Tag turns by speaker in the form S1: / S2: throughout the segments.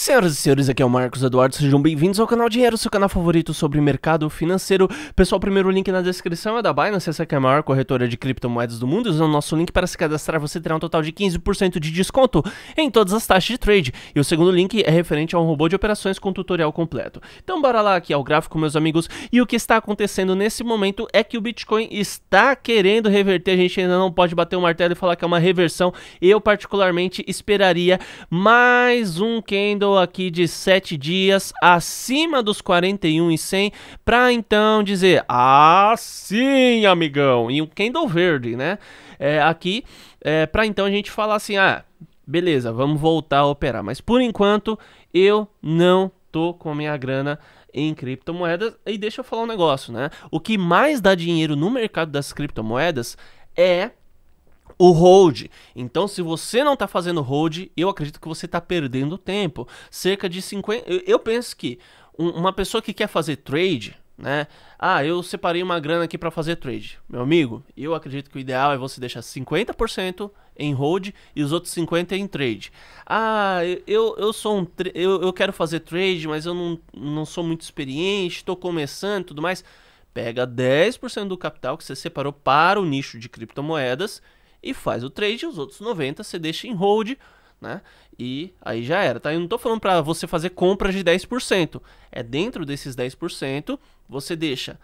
S1: Senhoras e senhores, aqui é o Marcos Eduardo, sejam bem-vindos ao canal Dinheiro, seu canal favorito sobre mercado financeiro. Pessoal, primeiro link na descrição é da Binance, essa que é a maior corretora de criptomoedas do mundo. Usando o nosso link para se cadastrar, você terá um total de 15% de desconto em todas as taxas de trade. E o segundo link é referente a um robô de operações com tutorial completo. Então bora lá aqui ao gráfico, meus amigos. E o que está acontecendo nesse momento é que o Bitcoin está querendo reverter, a gente ainda não pode bater o um martelo e falar que é uma reversão. Eu particularmente esperaria mais um candle aqui de 7 dias acima dos 41 e 100 para então dizer: "Ah, sim, amigão". E o Kendall Verde, né? É, aqui é, para então a gente falar assim: "Ah, beleza, vamos voltar a operar". Mas por enquanto eu não tô com a minha grana em criptomoedas. E deixa eu falar um negócio, né? O que mais dá dinheiro no mercado das criptomoedas é o hold. Então, se você não está fazendo hold, eu acredito que você está perdendo tempo. Cerca de 50. Eu, penso que uma pessoa que quer fazer trade, né? Ah, eu separei uma grana aqui para fazer trade. Meu amigo, eu acredito que o ideal é você deixar 50% em hold e os outros 50 em trade. Ah, eu, eu sou um eu, eu quero fazer trade, mas eu não, não sou muito experiente, estou começando, tudo mais. Pega 10% do capital que você separou para o nicho de criptomoedas e faz o trade, os outros 90 você deixa em hold, né? E aí já era, tá? Eu não estou falando para você fazer compras de 10%. É dentro desses 10% você deixa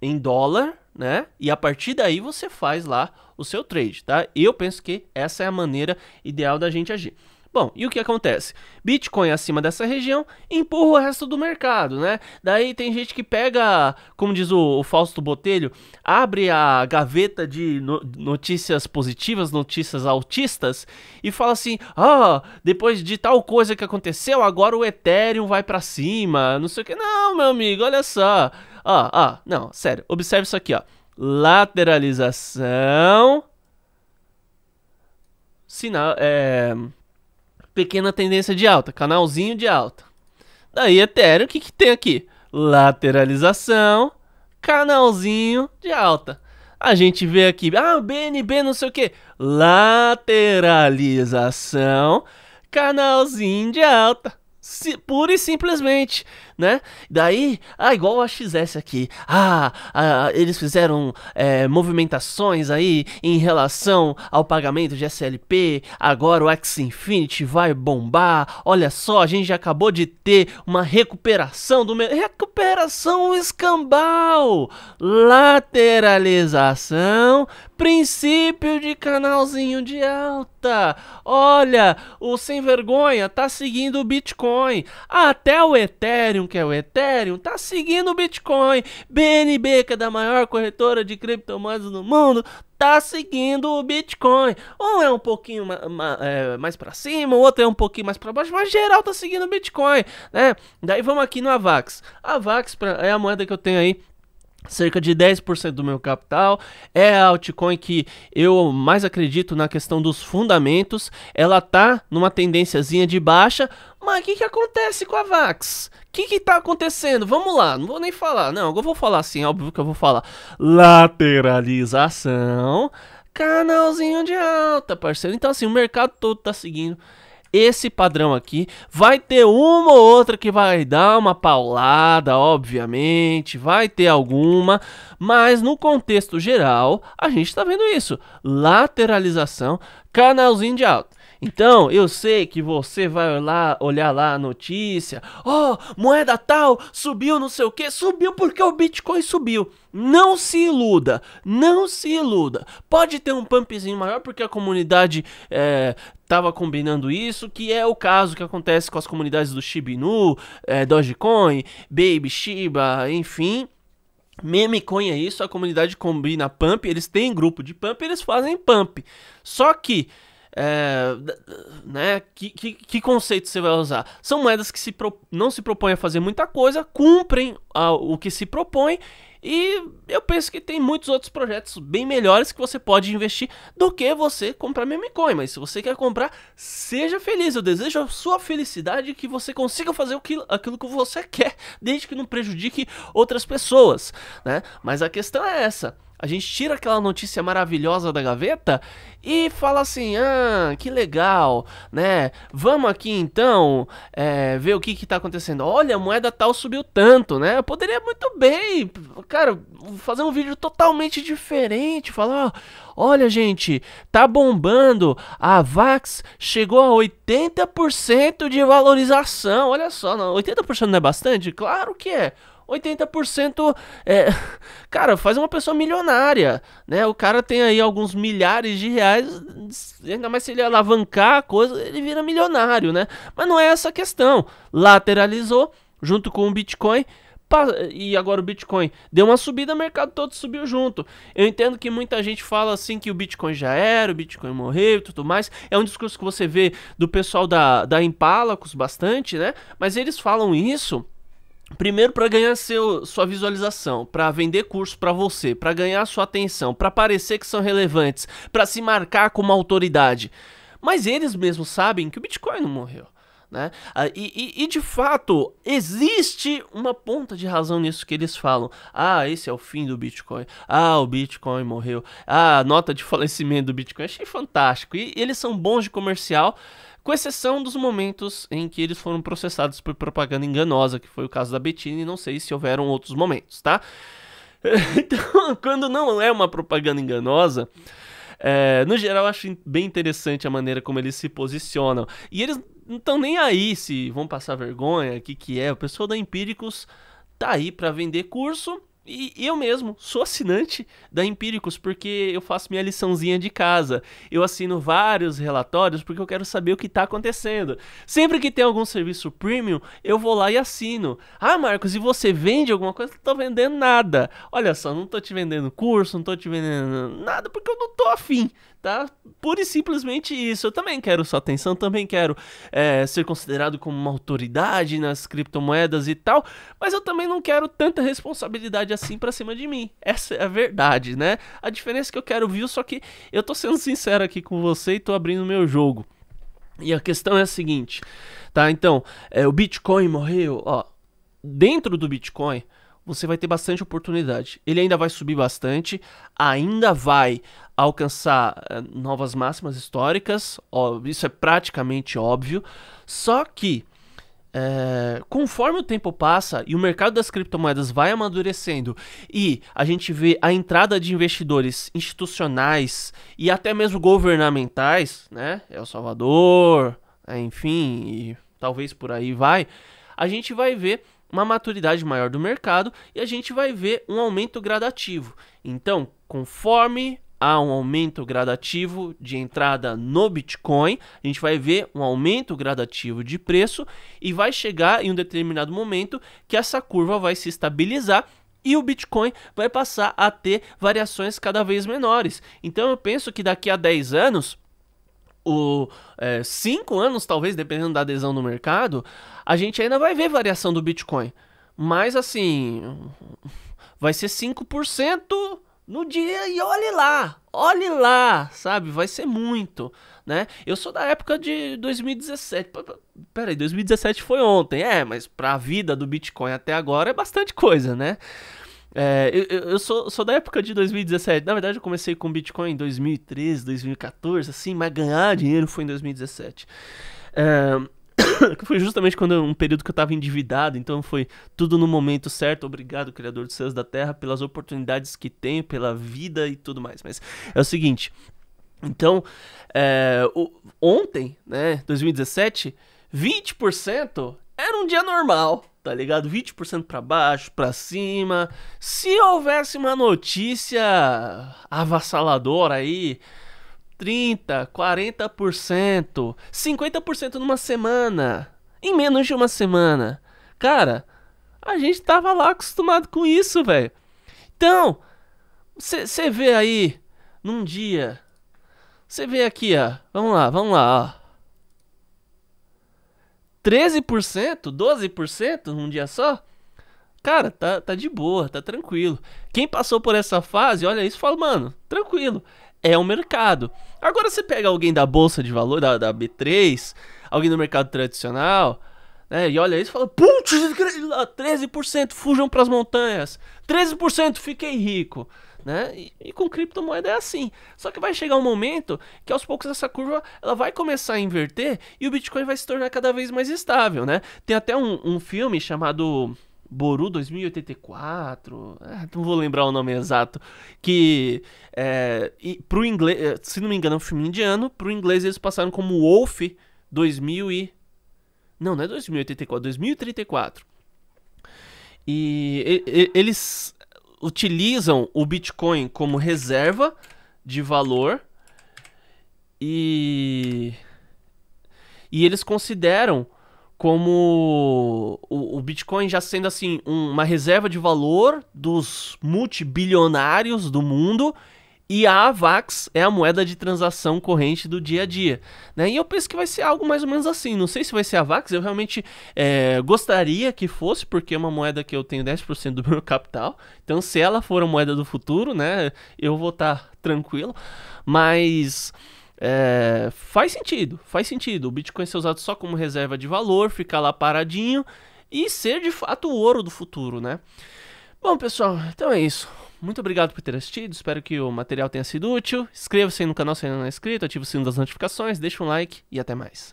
S1: em dólar, né? E a partir daí você faz lá o seu trade, tá? Eu penso que essa é a maneira ideal da gente agir. Bom, e o que acontece? Bitcoin é acima dessa região empurra o resto do mercado, né? Daí tem gente que pega, como diz o, o Fausto Botelho, abre a gaveta de no, notícias positivas, notícias autistas e fala assim: "Ah, depois de tal coisa que aconteceu, agora o Ethereum vai para cima". Não sei o que. Não, meu amigo, olha só. Ah, ah, não, sério. Observe isso aqui, ó. Lateralização sinal, é, pequena tendência de alta, canalzinho de alta. Daí Ethereum, o que, que tem aqui? Lateralização, canalzinho de alta. A gente vê aqui, ah, BNB não sei o que, lateralização, canalzinho de alta. pura e simplesmente né? Daí, ah, igual a XS aqui. Ah, ah eles fizeram é, movimentações aí em relação ao pagamento de SLP. Agora o X Infinity vai bombar. Olha só, a gente já acabou de ter uma recuperação do. Recuperação escambau! Lateralização, princípio de canalzinho de alta. Olha, o sem vergonha tá seguindo o Bitcoin. Até o Ethereum Ethereum, que é o Ethereum, tá seguindo o Bitcoin. BNB, que é da maior corretora de criptomoedas no mundo, tá seguindo o Bitcoin. Um é um pouquinho ma ma é, mais para cima, o outro é um pouquinho mais para baixo, mas geral tá seguindo o Bitcoin, né? Daí vamos aqui no Avax. Avax pra, é a moeda que eu tenho aí cerca de 10% do meu capital. É a altcoin que eu mais acredito na questão dos fundamentos. Ela tá numa tendênciazinha de baixa, mas o que, que acontece com a Vax? O que, que tá acontecendo? Vamos lá, não vou nem falar. Não, eu vou falar assim, óbvio que eu vou falar. Lateralização, canalzinho de alta, parceiro. Então assim, o mercado todo tá seguindo esse padrão aqui. Vai ter uma ou outra que vai dar uma paulada, obviamente, vai ter alguma, mas no contexto geral, a gente está vendo isso. Lateralização, canalzinho de alta. Então, eu sei que você vai lá olhar lá a notícia. Oh, moeda tal subiu, não sei o que, subiu porque o Bitcoin subiu. Não se iluda, não se iluda. Pode ter um pumpzinho maior porque a comunidade estava é, combinando isso, que é o caso que acontece com as comunidades do Shiba Inu, é, Dogecoin, Baby Shiba, enfim. Memecoin é isso, a comunidade combina pump, eles têm grupo de pump, eles fazem pump. Só que é, né? Que, que, que, conceito você vai usar? São moedas que se pro, não se propõem a fazer muita coisa, cumprem a, o que se propõe, e eu penso que tem muitos outros projetos bem melhores que você pode investir do que você comprar meme coin. Mas se você quer comprar, seja feliz. Eu desejo a sua felicidade que você consiga fazer aquilo, aquilo que você quer, desde que não prejudique outras pessoas. Né? Mas a questão é essa a gente tira aquela notícia maravilhosa da gaveta e fala assim: ah, que legal, né? Vamos aqui então é, ver o que que tá acontecendo. Olha, a moeda tal subiu tanto, né? Eu poderia muito bem, cara, fazer um vídeo totalmente diferente, falar: olha, gente, tá bombando, a Vax chegou a 80% de valorização. Olha só, 80% não é bastante? Claro que é. 80% é, cara, faz uma pessoa milionária, né? O cara tem aí alguns milhares de reais, ainda mais se ele alavancar a coisa, ele vira milionário, né? Mas não é essa a questão. Lateralizou junto com o Bitcoin e agora o Bitcoin deu uma subida, o mercado todo subiu junto. Eu entendo que muita gente fala assim que o Bitcoin já era, o Bitcoin morreu e tudo mais. É um discurso que você vê do pessoal da, da Impalacos bastante, né? Mas eles falam isso Primeiro para ganhar seu, sua visualização, para vender curso para você, para ganhar sua atenção, para parecer que são relevantes, para se marcar como autoridade. Mas eles mesmos sabem que o Bitcoin não morreu. Né? Ah, e, e, e, de fato, existe uma ponta de razão nisso que eles falam. Ah, esse é o fim do Bitcoin. Ah, o Bitcoin morreu. Ah, nota de falecimento do Bitcoin. Achei fantástico. E, e eles são bons de comercial com exceção dos momentos em que eles foram processados por propaganda enganosa, que foi o caso da e não sei se houveram outros momentos, tá? Então, quando não é uma propaganda enganosa, é, no geral, eu acho bem interessante a maneira como eles se posicionam. E eles não estão nem aí se vão passar vergonha, o que, que é. O pessoal da Empíricos tá aí para vender curso e eu mesmo sou assinante da Empíricos porque eu faço minha liçãozinha de casa. Eu assino vários relatórios porque eu quero saber o que está acontecendo. Sempre que tem algum serviço premium, eu vou lá e assino. Ah, Marcos, e você vende alguma coisa? Não estou vendendo nada. Olha só, não estou te vendendo curso, não estou te vendendo nada porque eu não estou afim tá pura e simplesmente isso. Eu também quero sua atenção, também quero é, ser considerado como uma autoridade nas criptomoedas e tal, mas eu também não quero tanta responsabilidade assim pra cima de mim. Essa é a verdade, né? A diferença é que eu quero viu, só que eu tô sendo sincero aqui com você e tô abrindo meu jogo. E a questão é a seguinte, tá? Então, é, o Bitcoin morreu, ó. Dentro do Bitcoin, você vai ter bastante oportunidade. Ele ainda vai subir bastante, ainda vai alcançar eh, novas máximas históricas, ó, isso é praticamente óbvio. Só que, é, conforme o tempo passa e o mercado das criptomoedas vai amadurecendo e a gente vê a entrada de investidores institucionais e até mesmo governamentais, né? El Salvador, eh, enfim, e talvez por aí vai, a gente vai ver uma maturidade maior do mercado e a gente vai ver um aumento gradativo. Então, conforme há um aumento gradativo de entrada no Bitcoin, a gente vai ver um aumento gradativo de preço e vai chegar em um determinado momento que essa curva vai se estabilizar e o Bitcoin vai passar a ter variações cada vez menores. Então eu penso que daqui a 10 anos o, é, cinco anos, talvez, dependendo da adesão do mercado, a gente ainda vai ver variação do Bitcoin. Mas assim, vai ser 5% no dia e olhe lá, olhe lá, sabe? Vai ser muito, né? Eu sou da época de 2017. Peraí, 2017 foi ontem, é, mas para a vida do Bitcoin até agora é bastante coisa, né? É, eu, eu sou, sou, da época de 2017. Na verdade, eu comecei com Bitcoin em 2013, 2014, assim, mas ganhar dinheiro foi em 2017. É, que foi justamente quando um período que eu estava endividado, então foi tudo no momento certo. Obrigado, Criador dos Céus da Terra, pelas oportunidades que tenho, pela vida e tudo mais. Mas é o seguinte. Então, é, o, ontem, né, 2017, 20% era um dia normal tá ligado? 20% para baixo, para cima. Se houvesse uma notícia avassaladora aí, 30, 40%, 50% numa semana, em menos de uma semana. Cara, a gente tava lá acostumado com isso, velho. Então, você vê aí, num dia, você vê aqui, ó, vamos lá, vamos lá, ó. 13%, 12% num dia só, cara, tá, tá de boa, tá tranquilo. Quem passou por essa fase, olha isso e fala, mano, tranquilo, é o um mercado. Agora você pega alguém da bolsa de valor, da, da B3, alguém do mercado tradicional, né, e olha isso e fala, putz, 13%, fujam pras montanhas, 13% fiquei rico né? E, e, com criptomoeda é assim. Só que vai chegar um momento que aos poucos essa curva ela vai começar a inverter e o Bitcoin vai se tornar cada vez mais estável, né? Tem até um, um filme chamado Boru 2084, é, não vou lembrar o nome exato, que é, e pro inglês, é, se não me engano é um filme indiano, pro inglês eles passaram como Wolf 2000 e... Não, não é 2084, 2034. E eles utilizam o Bitcoin como reserva de valor e e eles consideram como o, Bitcoin já sendo assim uma reserva de valor dos multibilionários do mundo e a AVAX é a moeda de transação corrente do dia a dia. Né? E eu penso que vai ser algo mais ou menos assim. Não sei se vai ser a AVAX, eu realmente é, gostaria que fosse, porque é uma moeda que eu tenho 10% do meu capital. Então, se ela for a moeda do futuro, né, eu vou estar tá tranquilo. Mas. É, faz sentido, faz sentido. O Bitcoin ser usado só como reserva de valor, ficar lá paradinho e ser de fato o ouro do futuro, né? Bom, pessoal, então é isso. Muito obrigado por ter assistido, espero que o material tenha sido útil. Inscreva-se no canal se ainda não é inscrito, ative o sino das notificações, deixe um like e até mais.